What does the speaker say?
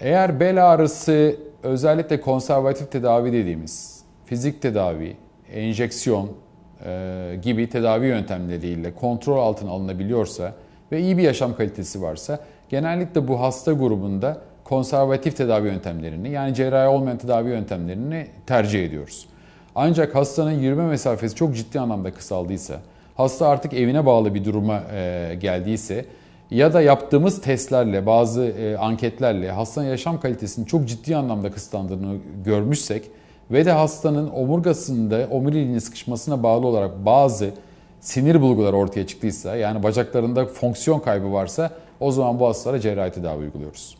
Eğer bel ağrısı özellikle konservatif tedavi dediğimiz fizik tedavi, enjeksiyon e, gibi tedavi yöntemleriyle kontrol altına alınabiliyorsa ve iyi bir yaşam kalitesi varsa genellikle bu hasta grubunda konservatif tedavi yöntemlerini yani cerrahi olmayan tedavi yöntemlerini tercih ediyoruz. Ancak hastanın yürüme mesafesi çok ciddi anlamda kısaldıysa, hasta artık evine bağlı bir duruma e, geldiyse ya da yaptığımız testlerle, bazı e, anketlerle hastanın yaşam kalitesinin çok ciddi anlamda kısıtlandığını görmüşsek ve de hastanın omurgasında omuriliğinin sıkışmasına bağlı olarak bazı sinir bulguları ortaya çıktıysa yani bacaklarında fonksiyon kaybı varsa o zaman bu hastalara cerrahi tedavi uyguluyoruz.